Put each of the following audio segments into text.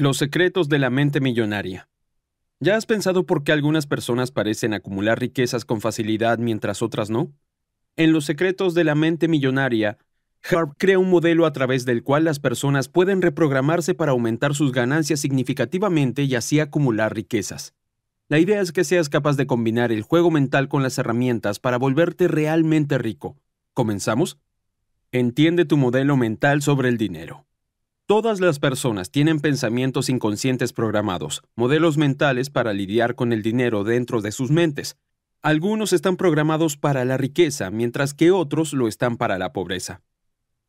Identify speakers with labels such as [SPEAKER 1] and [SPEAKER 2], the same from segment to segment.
[SPEAKER 1] Los secretos de la mente millonaria. ¿Ya has pensado por qué algunas personas parecen acumular riquezas con facilidad mientras otras no? En Los secretos de la mente millonaria, Harp crea un modelo a través del cual las personas pueden reprogramarse para aumentar sus ganancias significativamente y así acumular riquezas. La idea es que seas capaz de combinar el juego mental con las herramientas para volverte realmente rico. ¿Comenzamos? Entiende tu modelo mental sobre el dinero. Todas las personas tienen pensamientos inconscientes programados, modelos mentales para lidiar con el dinero dentro de sus mentes. Algunos están programados para la riqueza, mientras que otros lo están para la pobreza.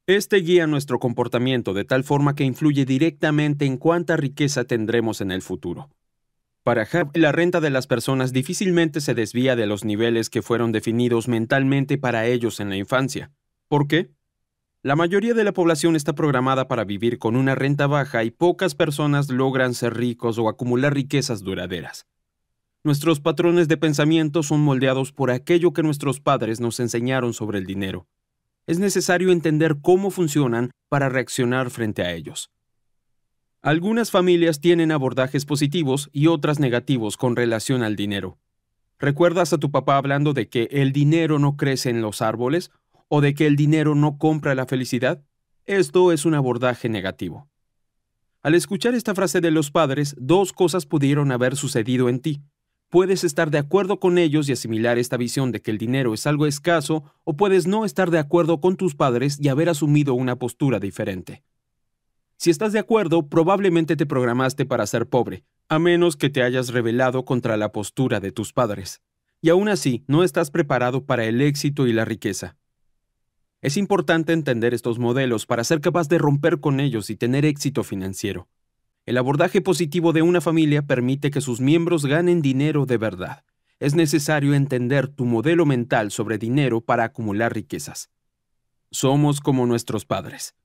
[SPEAKER 1] Este guía nuestro comportamiento de tal forma que influye directamente en cuánta riqueza tendremos en el futuro. Para Hub, la renta de las personas difícilmente se desvía de los niveles que fueron definidos mentalmente para ellos en la infancia. ¿Por qué? La mayoría de la población está programada para vivir con una renta baja y pocas personas logran ser ricos o acumular riquezas duraderas. Nuestros patrones de pensamiento son moldeados por aquello que nuestros padres nos enseñaron sobre el dinero. Es necesario entender cómo funcionan para reaccionar frente a ellos. Algunas familias tienen abordajes positivos y otras negativos con relación al dinero. ¿Recuerdas a tu papá hablando de que el dinero no crece en los árboles o de que el dinero no compra la felicidad, esto es un abordaje negativo. Al escuchar esta frase de los padres, dos cosas pudieron haber sucedido en ti. Puedes estar de acuerdo con ellos y asimilar esta visión de que el dinero es algo escaso, o puedes no estar de acuerdo con tus padres y haber asumido una postura diferente. Si estás de acuerdo, probablemente te programaste para ser pobre, a menos que te hayas rebelado contra la postura de tus padres. Y aún así, no estás preparado para el éxito y la riqueza. Es importante entender estos modelos para ser capaz de romper con ellos y tener éxito financiero. El abordaje positivo de una familia permite que sus miembros ganen dinero de verdad. Es necesario entender tu modelo mental sobre dinero para acumular riquezas. Somos como nuestros padres.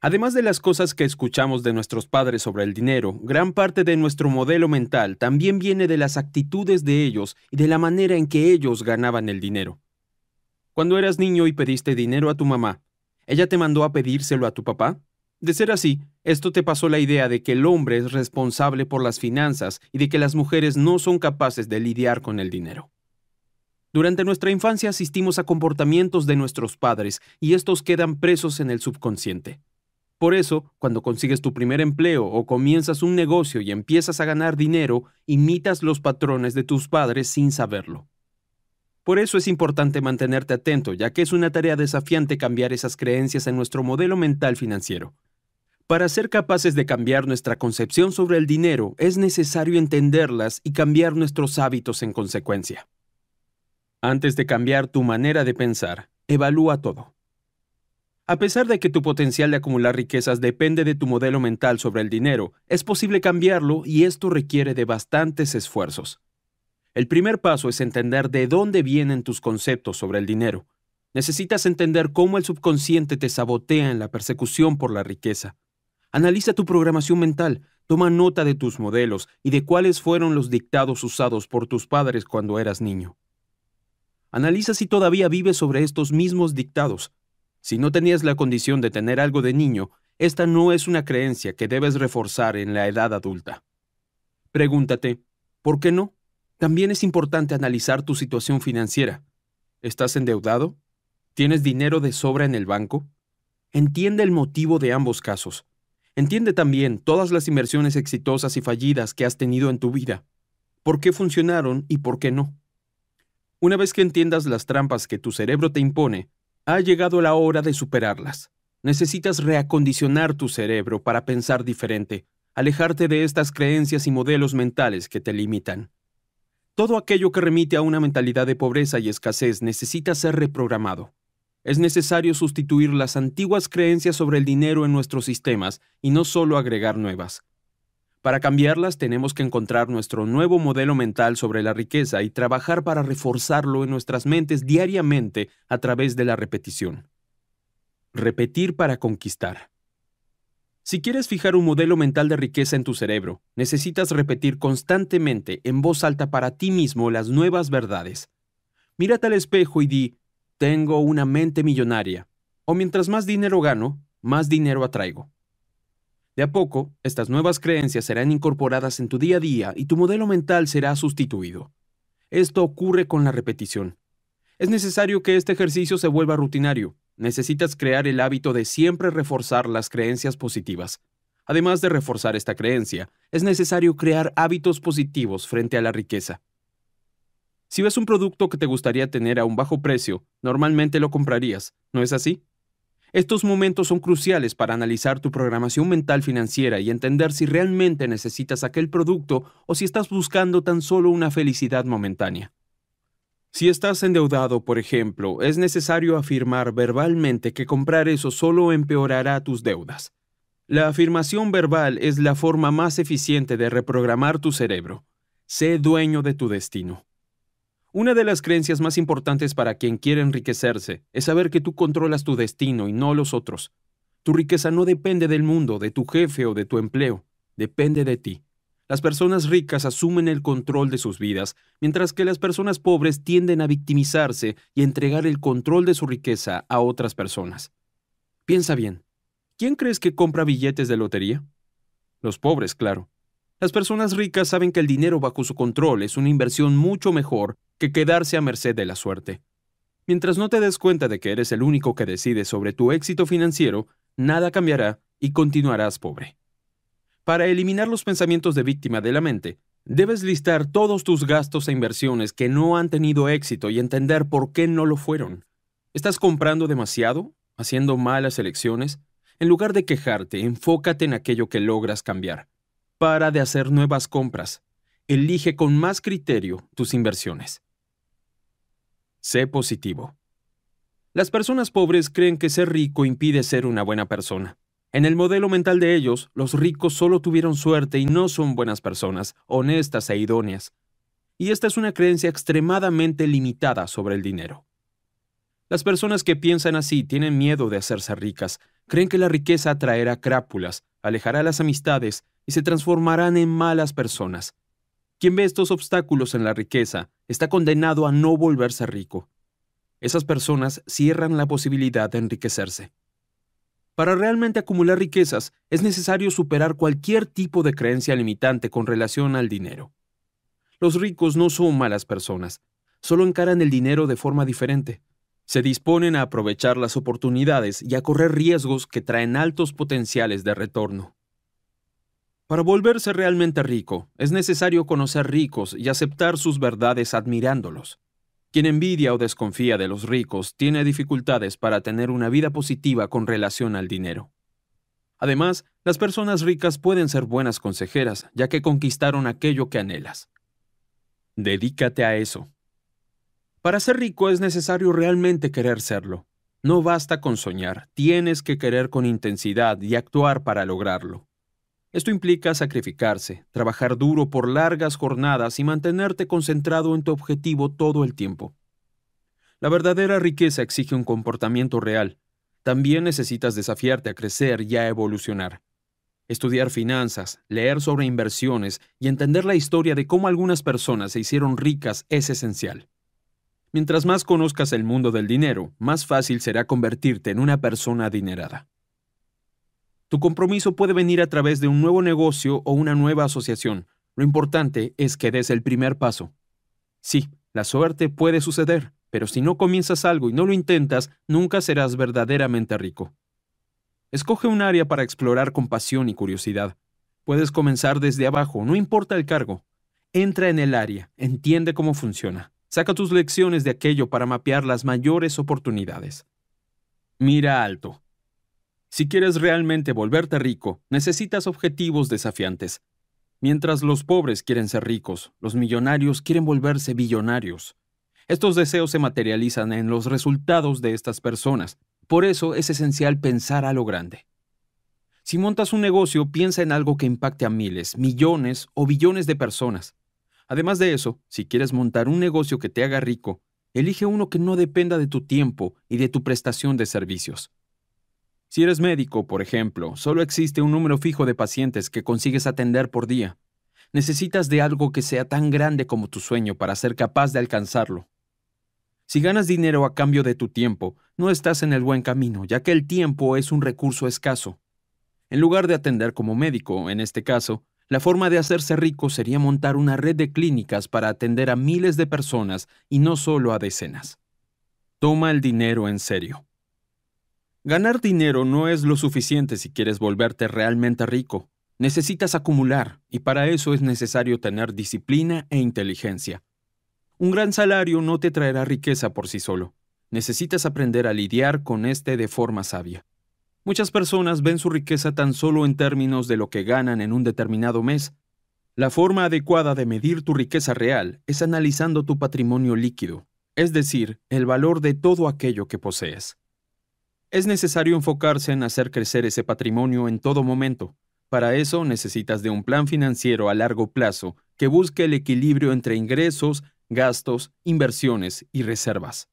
[SPEAKER 1] Además de las cosas que escuchamos de nuestros padres sobre el dinero, gran parte de nuestro modelo mental también viene de las actitudes de ellos y de la manera en que ellos ganaban el dinero. Cuando eras niño y pediste dinero a tu mamá, ¿ella te mandó a pedírselo a tu papá? De ser así, esto te pasó la idea de que el hombre es responsable por las finanzas y de que las mujeres no son capaces de lidiar con el dinero. Durante nuestra infancia asistimos a comportamientos de nuestros padres y estos quedan presos en el subconsciente. Por eso, cuando consigues tu primer empleo o comienzas un negocio y empiezas a ganar dinero, imitas los patrones de tus padres sin saberlo. Por eso es importante mantenerte atento, ya que es una tarea desafiante cambiar esas creencias en nuestro modelo mental financiero. Para ser capaces de cambiar nuestra concepción sobre el dinero, es necesario entenderlas y cambiar nuestros hábitos en consecuencia. Antes de cambiar tu manera de pensar, evalúa todo. A pesar de que tu potencial de acumular riquezas depende de tu modelo mental sobre el dinero, es posible cambiarlo y esto requiere de bastantes esfuerzos. El primer paso es entender de dónde vienen tus conceptos sobre el dinero. Necesitas entender cómo el subconsciente te sabotea en la persecución por la riqueza. Analiza tu programación mental, toma nota de tus modelos y de cuáles fueron los dictados usados por tus padres cuando eras niño. Analiza si todavía vives sobre estos mismos dictados. Si no tenías la condición de tener algo de niño, esta no es una creencia que debes reforzar en la edad adulta. Pregúntate, ¿por qué no? También es importante analizar tu situación financiera. ¿Estás endeudado? ¿Tienes dinero de sobra en el banco? Entiende el motivo de ambos casos. Entiende también todas las inversiones exitosas y fallidas que has tenido en tu vida. ¿Por qué funcionaron y por qué no? Una vez que entiendas las trampas que tu cerebro te impone, ha llegado la hora de superarlas. Necesitas reacondicionar tu cerebro para pensar diferente, alejarte de estas creencias y modelos mentales que te limitan. Todo aquello que remite a una mentalidad de pobreza y escasez necesita ser reprogramado. Es necesario sustituir las antiguas creencias sobre el dinero en nuestros sistemas y no solo agregar nuevas. Para cambiarlas tenemos que encontrar nuestro nuevo modelo mental sobre la riqueza y trabajar para reforzarlo en nuestras mentes diariamente a través de la repetición. Repetir para conquistar. Si quieres fijar un modelo mental de riqueza en tu cerebro, necesitas repetir constantemente en voz alta para ti mismo las nuevas verdades. Mírate al espejo y di, tengo una mente millonaria, o mientras más dinero gano, más dinero atraigo. De a poco, estas nuevas creencias serán incorporadas en tu día a día y tu modelo mental será sustituido. Esto ocurre con la repetición. Es necesario que este ejercicio se vuelva rutinario, necesitas crear el hábito de siempre reforzar las creencias positivas. Además de reforzar esta creencia, es necesario crear hábitos positivos frente a la riqueza. Si ves un producto que te gustaría tener a un bajo precio, normalmente lo comprarías, ¿no es así? Estos momentos son cruciales para analizar tu programación mental financiera y entender si realmente necesitas aquel producto o si estás buscando tan solo una felicidad momentánea. Si estás endeudado, por ejemplo, es necesario afirmar verbalmente que comprar eso solo empeorará tus deudas. La afirmación verbal es la forma más eficiente de reprogramar tu cerebro. Sé dueño de tu destino. Una de las creencias más importantes para quien quiere enriquecerse es saber que tú controlas tu destino y no los otros. Tu riqueza no depende del mundo, de tu jefe o de tu empleo, depende de ti. Las personas ricas asumen el control de sus vidas, mientras que las personas pobres tienden a victimizarse y entregar el control de su riqueza a otras personas. Piensa bien, ¿quién crees que compra billetes de lotería? Los pobres, claro. Las personas ricas saben que el dinero bajo su control es una inversión mucho mejor que quedarse a merced de la suerte. Mientras no te des cuenta de que eres el único que decide sobre tu éxito financiero, nada cambiará y continuarás pobre. Para eliminar los pensamientos de víctima de la mente, debes listar todos tus gastos e inversiones que no han tenido éxito y entender por qué no lo fueron. ¿Estás comprando demasiado? ¿Haciendo malas elecciones? En lugar de quejarte, enfócate en aquello que logras cambiar. Para de hacer nuevas compras. Elige con más criterio tus inversiones. Sé positivo. Las personas pobres creen que ser rico impide ser una buena persona. En el modelo mental de ellos, los ricos solo tuvieron suerte y no son buenas personas, honestas e idóneas. Y esta es una creencia extremadamente limitada sobre el dinero. Las personas que piensan así tienen miedo de hacerse ricas, creen que la riqueza atraerá crápulas, alejará las amistades y se transformarán en malas personas. Quien ve estos obstáculos en la riqueza está condenado a no volverse rico. Esas personas cierran la posibilidad de enriquecerse. Para realmente acumular riquezas es necesario superar cualquier tipo de creencia limitante con relación al dinero. Los ricos no son malas personas, solo encaran el dinero de forma diferente. Se disponen a aprovechar las oportunidades y a correr riesgos que traen altos potenciales de retorno. Para volverse realmente rico, es necesario conocer ricos y aceptar sus verdades admirándolos. Quien envidia o desconfía de los ricos tiene dificultades para tener una vida positiva con relación al dinero. Además, las personas ricas pueden ser buenas consejeras, ya que conquistaron aquello que anhelas. Dedícate a eso. Para ser rico es necesario realmente querer serlo. No basta con soñar, tienes que querer con intensidad y actuar para lograrlo. Esto implica sacrificarse, trabajar duro por largas jornadas y mantenerte concentrado en tu objetivo todo el tiempo. La verdadera riqueza exige un comportamiento real. También necesitas desafiarte a crecer y a evolucionar. Estudiar finanzas, leer sobre inversiones y entender la historia de cómo algunas personas se hicieron ricas es esencial. Mientras más conozcas el mundo del dinero, más fácil será convertirte en una persona adinerada. Tu compromiso puede venir a través de un nuevo negocio o una nueva asociación. Lo importante es que des el primer paso. Sí, la suerte puede suceder, pero si no comienzas algo y no lo intentas, nunca serás verdaderamente rico. Escoge un área para explorar con pasión y curiosidad. Puedes comenzar desde abajo, no importa el cargo. Entra en el área, entiende cómo funciona. Saca tus lecciones de aquello para mapear las mayores oportunidades. Mira alto. Si quieres realmente volverte rico, necesitas objetivos desafiantes. Mientras los pobres quieren ser ricos, los millonarios quieren volverse billonarios. Estos deseos se materializan en los resultados de estas personas. Por eso es esencial pensar a lo grande. Si montas un negocio, piensa en algo que impacte a miles, millones o billones de personas. Además de eso, si quieres montar un negocio que te haga rico, elige uno que no dependa de tu tiempo y de tu prestación de servicios. Si eres médico, por ejemplo, solo existe un número fijo de pacientes que consigues atender por día. Necesitas de algo que sea tan grande como tu sueño para ser capaz de alcanzarlo. Si ganas dinero a cambio de tu tiempo, no estás en el buen camino, ya que el tiempo es un recurso escaso. En lugar de atender como médico, en este caso, la forma de hacerse rico sería montar una red de clínicas para atender a miles de personas y no solo a decenas. Toma el dinero en serio. Ganar dinero no es lo suficiente si quieres volverte realmente rico. Necesitas acumular, y para eso es necesario tener disciplina e inteligencia. Un gran salario no te traerá riqueza por sí solo. Necesitas aprender a lidiar con este de forma sabia. Muchas personas ven su riqueza tan solo en términos de lo que ganan en un determinado mes. La forma adecuada de medir tu riqueza real es analizando tu patrimonio líquido, es decir, el valor de todo aquello que posees. Es necesario enfocarse en hacer crecer ese patrimonio en todo momento. Para eso necesitas de un plan financiero a largo plazo que busque el equilibrio entre ingresos, gastos, inversiones y reservas.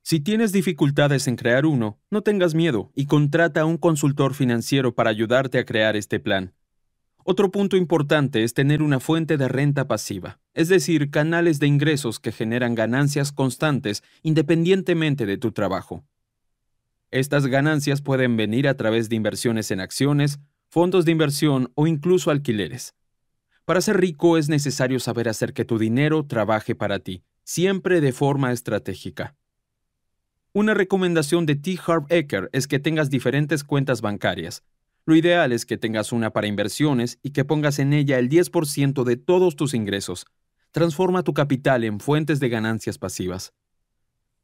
[SPEAKER 1] Si tienes dificultades en crear uno, no tengas miedo y contrata a un consultor financiero para ayudarte a crear este plan. Otro punto importante es tener una fuente de renta pasiva, es decir, canales de ingresos que generan ganancias constantes independientemente de tu trabajo. Estas ganancias pueden venir a través de inversiones en acciones, fondos de inversión o incluso alquileres. Para ser rico es necesario saber hacer que tu dinero trabaje para ti, siempre de forma estratégica. Una recomendación de T. Harv Eker es que tengas diferentes cuentas bancarias. Lo ideal es que tengas una para inversiones y que pongas en ella el 10% de todos tus ingresos. Transforma tu capital en fuentes de ganancias pasivas.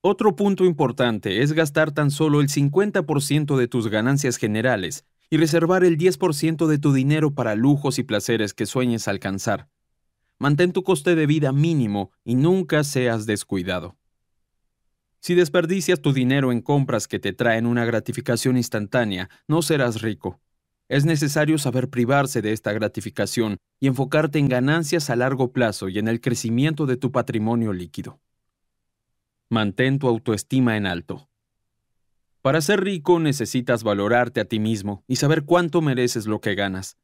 [SPEAKER 1] Otro punto importante es gastar tan solo el 50% de tus ganancias generales y reservar el 10% de tu dinero para lujos y placeres que sueñes alcanzar. Mantén tu coste de vida mínimo y nunca seas descuidado. Si desperdicias tu dinero en compras que te traen una gratificación instantánea, no serás rico. Es necesario saber privarse de esta gratificación y enfocarte en ganancias a largo plazo y en el crecimiento de tu patrimonio líquido. Mantén tu autoestima en alto. Para ser rico necesitas valorarte a ti mismo y saber cuánto mereces lo que ganas.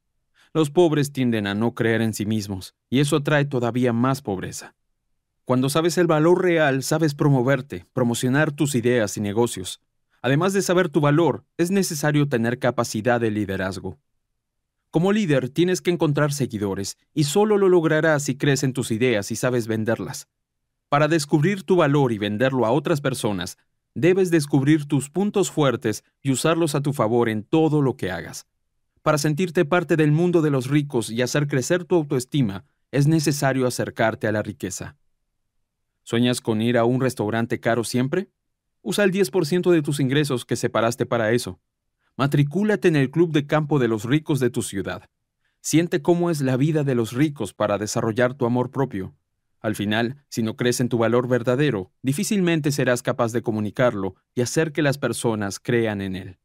[SPEAKER 1] Los pobres tienden a no creer en sí mismos, y eso atrae todavía más pobreza. Cuando sabes el valor real, sabes promoverte, promocionar tus ideas y negocios. Además de saber tu valor, es necesario tener capacidad de liderazgo. Como líder, tienes que encontrar seguidores, y solo lo lograrás si crees en tus ideas y sabes venderlas. Para descubrir tu valor y venderlo a otras personas, debes descubrir tus puntos fuertes y usarlos a tu favor en todo lo que hagas. Para sentirte parte del mundo de los ricos y hacer crecer tu autoestima, es necesario acercarte a la riqueza. ¿Sueñas con ir a un restaurante caro siempre? Usa el 10% de tus ingresos que separaste para eso. Matricúlate en el Club de Campo de los Ricos de tu ciudad. Siente cómo es la vida de los ricos para desarrollar tu amor propio. Al final, si no crees en tu valor verdadero, difícilmente serás capaz de comunicarlo y hacer que las personas crean en él.